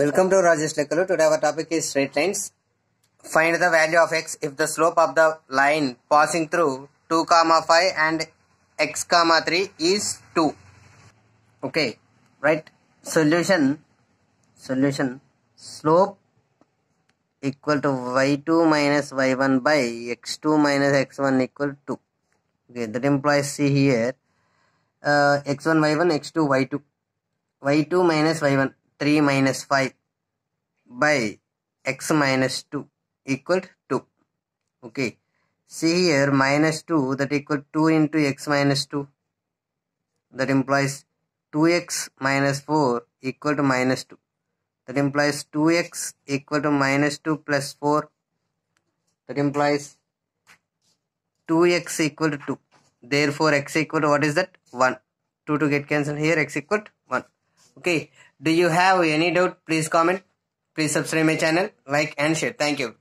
Welcome to Rajesh Lekalu. Today our topic is straight lines. Find the value of x if the slope of the line passing through 2 comma 5 and x comma 3 is 2. Okay, right. Solution. Solution. Slope equal to y2 minus y1 by x2 minus x1 equal 2. Okay, that implies see here uh, x1 y1 x2 y2 y2 minus y1 3 minus 5 by x minus 2 equal 2 okay see here minus 2 that equal 2 into x minus 2 that implies 2x minus 4 equal to minus 2 that implies 2x equal to minus 2 plus 4 that implies 2x equal to 2 therefore x equal to what is that 1 2 to get cancelled here x equal to 1 okay do you have any doubt please comment please subscribe my channel like and share thank you